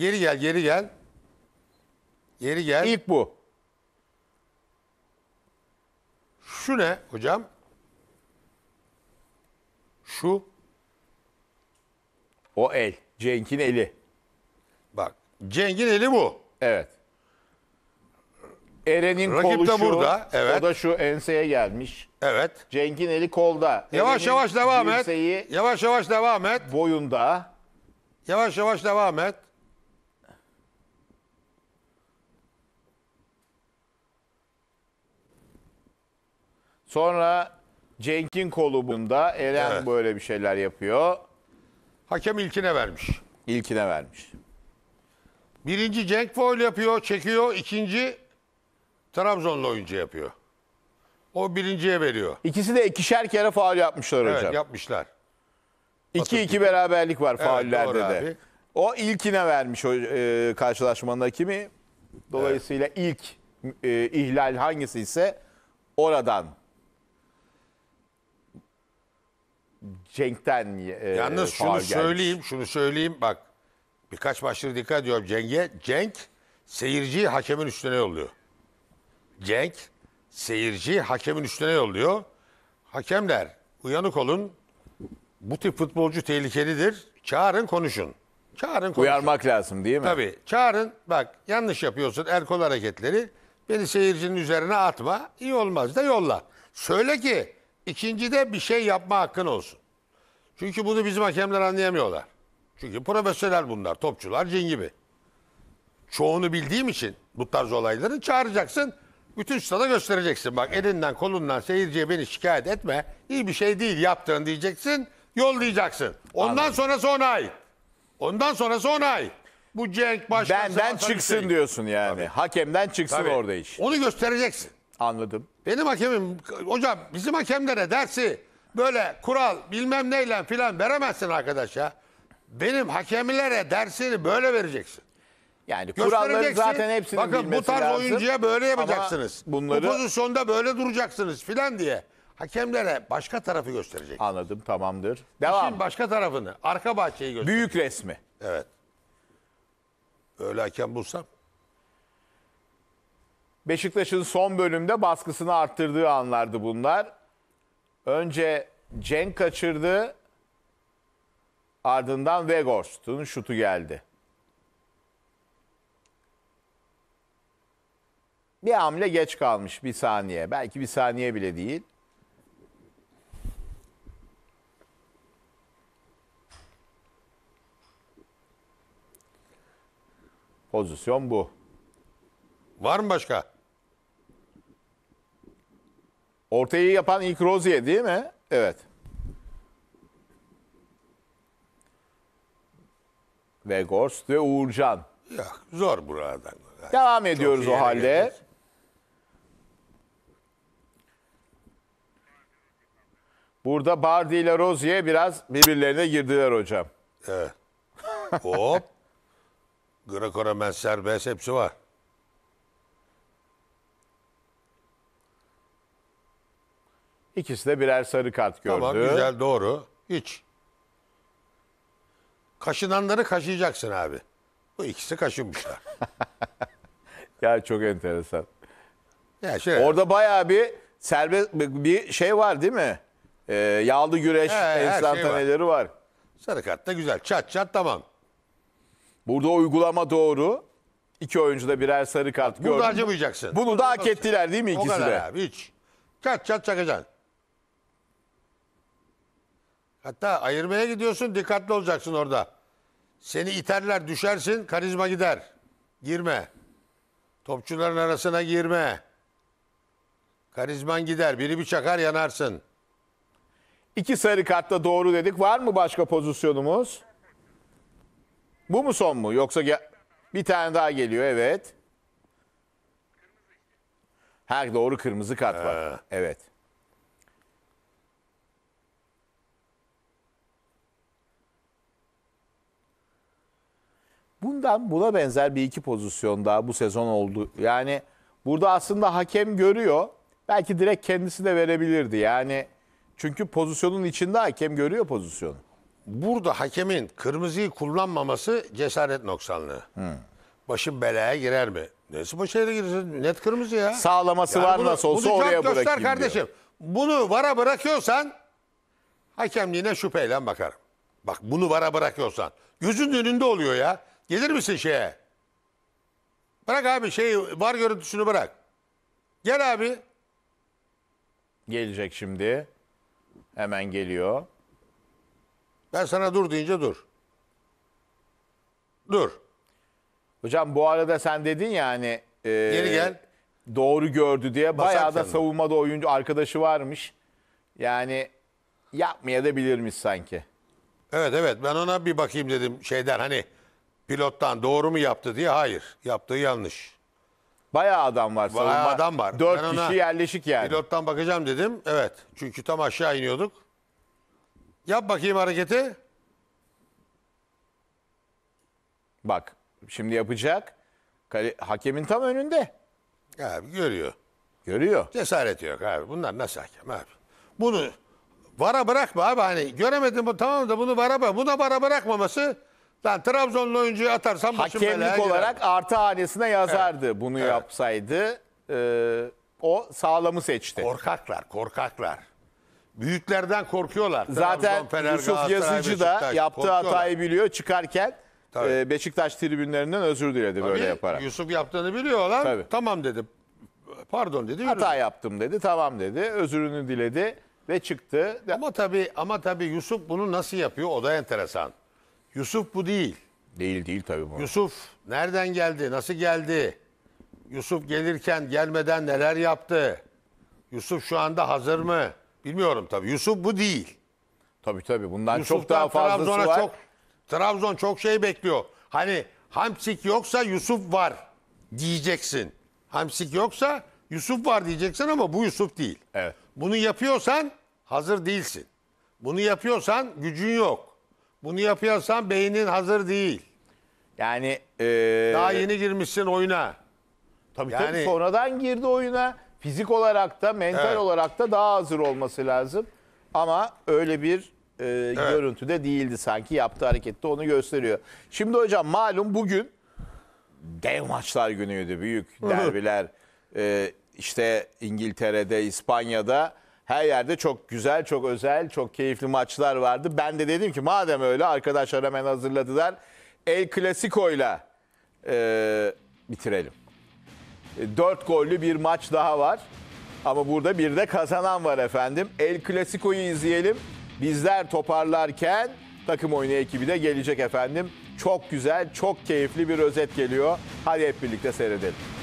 Geri gel, geri gel. Geri gel. İlk bu. Şu ne hocam? Şu. O el. Cenk'in eli. Bak. Cenk'in eli bu. Evet. Eren'in Rakip kolu de şu. burada, evet. O da şu enseye gelmiş. Evet. Cenk'in eli kolda. Yavaş yavaş devam et. Yavaş yavaş devam et. boyunda. Yavaş yavaş devam et. Sonra Cenk'in kolu bunda. Eren Evet. böyle bir şeyler yapıyor. Hakem ilkine vermiş. İlkine vermiş. Birinci Cenk foul yapıyor, çekiyor. İkinci Trabzonlu oyuncu yapıyor. O birinciye veriyor. İkisi de ikişer kere faul yapmışlar Evet hocam. yapmışlar. 2-2 beraberlik var faullerde de. O ilkine vermiş o e, karşılaşmanın hakimi. Dolayısıyla ilk e, ihlal hangisi ise oradan Cenk'ten e, Yalnız şunu gelmiş. söyleyeyim, şunu söyleyeyim bak. Birkaç başlığı dikkat ediyorum Cenk'e. Cenk seyirciyi hakemin üstüne yolluyor. Cenk seyirciyi hakemin üstüne yolluyor. Hakemler uyanık olun. Bu tip futbolcu tehlikelidir. Çağırın konuşun. Çağırın konuşun. Uyarmak lazım değil mi? Tabii. Çağırın bak yanlış yapıyorsun erkol hareketleri. Beni seyircinin üzerine atma. İyi olmaz da yolla. Söyle ki İkincide bir şey yapma hakkın olsun. Çünkü bunu bizim hakemler anlayamıyorlar. Çünkü profesyonel bunlar, topçular cin gibi. Çoğunu bildiğim için bu tarz olayları çağıracaksın. Bütün stada göstereceksin. Bak elinden kolundan seyirciye beni şikayet etme. İyi bir şey değil yaptığın diyeceksin. yol diyeceksin. Ondan Anladım. sonrası ona Ondan sonrası ona ait. Bu Cenk başkası. Benden Hasan çıksın diyorsun yani. Hakemden çıksın Tabii. orada iş. Onu göstereceksin. Anladım. Benim hakemim hocam bizim hakemlere dersi böyle kural bilmem neyle filan veremezsin arkadaş ya. Benim hakemlere dersini böyle vereceksin. Yani kuralları zaten hepsini Bakın bu tarz lazım. oyuncuya böyle yapacaksınız. Ama bunları... Bu pozisyonda böyle duracaksınız filan diye. Hakemlere başka tarafı gösterecek. Anladım tamamdır. Devam. İşin başka tarafını, arka bahçeyi gösterecek. Büyük resmi. Evet. Öyle hakem bulsam. Beşiktaş'ın son bölümde baskısını arttırdığı anlardı bunlar. Önce Cenk kaçırdı. Ardından Weghorst'un şutu geldi. Bir hamle geç kalmış bir saniye. Belki bir saniye bile değil. Pozisyon bu. Var mı başka? Ortayı yapan ilk Rozier değil mi? Evet. Ve Gors ve Uğurcan. Yok zor buradan. Devam ediyoruz o halde. Gelmez. Burada Bardi ile Rozier biraz birbirlerine girdiler hocam. Evet. Hop. Greco-Romen serbest hepsi var. İkisi de birer sarı kart gördü. Tamam güzel doğru. Hiç. Kaşınanları kaşıyacaksın abi. Bu ikisi kaşınmışlar. ya çok enteresan. Ya şöyle. Orada bayağı bir serbest bir şey var değil mi? Ee, yağlı güreş, He, şey enstantaneleri şey var. var. Sarı kart da güzel. Çat çat tamam. Burada uygulama doğru. İki oyuncu da birer sarı kart gördü. Bunu da harcamayacaksın. Bunu da hak ettiler değil mi ikisi de? O kadar abi hiç. Çat çat çakacaksın. Hatta ayırmaya gidiyorsun dikkatli olacaksın orada. Seni iterler düşersin karizma gider. Girme. Topçuların arasına girme. Karizman gider. Biri bir çakar yanarsın. İki sarı kartta doğru dedik. Var mı başka pozisyonumuz? Bu mu son mu? Yoksa bir tane daha geliyor evet. Her doğru kırmızı kart var. Ee. Evet. Bundan buna benzer bir iki pozisyon daha bu sezon oldu. Yani burada aslında hakem görüyor. Belki direkt kendisi de verebilirdi. Yani çünkü pozisyonun içinde hakem görüyor pozisyonu. Burada hakemin kırmızıyı kullanmaması cesaret noksanlığı. Hmm. Başın belaya girer mi? Neyse başa girsin. Net kırmızı ya. Sağlaması yani var bunu, nasıl olsa bunu oraya göster bırakayım kardeşim. Bunu vara bırakıyorsan hakemliğine şüpheyle bakarım. Bak bunu vara bırakıyorsan. Gözünün önünde oluyor ya. Gelir misin şeye? Bırak abi şey var görüntüsünü bırak. Gel abi. Gelecek şimdi. Hemen geliyor. Ben sana dur deyince dur. Dur. Hocam bu arada sen dedin ya hani e, Geri gel. doğru gördü diye Basak bayağı da sana. savunmada oyuncu arkadaşı varmış. Yani yapmaya da bilirmiş sanki. Evet evet ben ona bir bakayım dedim şeyden hani pilottan doğru mu yaptı diye hayır. Yaptığı yanlış. Bayağı adam var. Bayağı savunma. adam var. Dört Ben kişi yerleşik yani. Pilottan bakacağım dedim. Evet. Çünkü tam aşağı iniyorduk. Yap bakayım hareketi. Bak şimdi yapacak. Kale- hakemin tam önünde. Abi görüyor. Görüyor. Cesaret yok abi. Bunlar nasıl hakem abi? Bunu vara bırakma abi. Hani göremedin bu tamam da bunu vara bırak. Buna vara bırakmaması ben Trabzonlu oyuncuyu atarsam başım belaya Hakemlik girer. olarak artı hanesine yazardı bunu yapsaydı. Ee, o sağlamı seçti. Korkaklar, korkaklar. Büyüklerden korkuyorlar. Zaten Trabzon, Yusuf Galatasaray, Yazıcı da yaptığı korkuyorlar. hatayı biliyor. Çıkarken Tabii. E, Beşiktaş tribünlerinden özür diledi böyle Tabii, yaparak. Yusuf yaptığını biliyorlar. Tabii. Tamam dedi. Pardon dedi. yürüdü. Hata yaptım dedi, tamam dedi. Özürünü diledi ve çıktı. Ama tabii ama tabii Yusuf bunu nasıl yapıyor o da enteresan. Yusuf bu değil. Değil değil tabii bu. Yusuf nereden geldi, nasıl geldi? Yusuf gelirken gelmeden neler yaptı? Yusuf şu anda hazır mı? Bilmiyorum tabii. Yusuf bu değil. Tabii tabii bundan Yusuf'tan çok daha fazlası Trabzon'a var. Çok, Trabzon çok şey bekliyor. Hani Hamsik yoksa Yusuf var diyeceksin. Hamsik yoksa Yusuf var diyeceksin ama bu Yusuf değil. Evet. Bunu yapıyorsan hazır değilsin. Bunu yapıyorsan gücün yok. Bunu yapıyorsan beynin hazır değil. Yani e, Daha yeni girmişsin oyuna. tabii tabii sonradan girdi oyuna. Fizik olarak da mental Evet. olarak da daha hazır olması lazım. Ama öyle bir e, görüntüde değildi sanki yaptığı harekette onu gösteriyor. Şimdi hocam malum bugün dev maçlar günüydü büyük derbiler. E, işte İngiltere'de, İspanya'da her yerde çok güzel, çok özel, çok keyifli maçlar vardı. Ben de dedim ki madem öyle arkadaşlar hemen hazırladılar. El Clasico'yla ile bitirelim. E, dört gollü bir maç daha var. Ama burada bir de kazanan var efendim. El Clasico'yu izleyelim. Bizler toparlarken takım oyunu ekibi de gelecek efendim. Çok güzel, çok keyifli bir özet geliyor. Hadi hep birlikte seyredelim.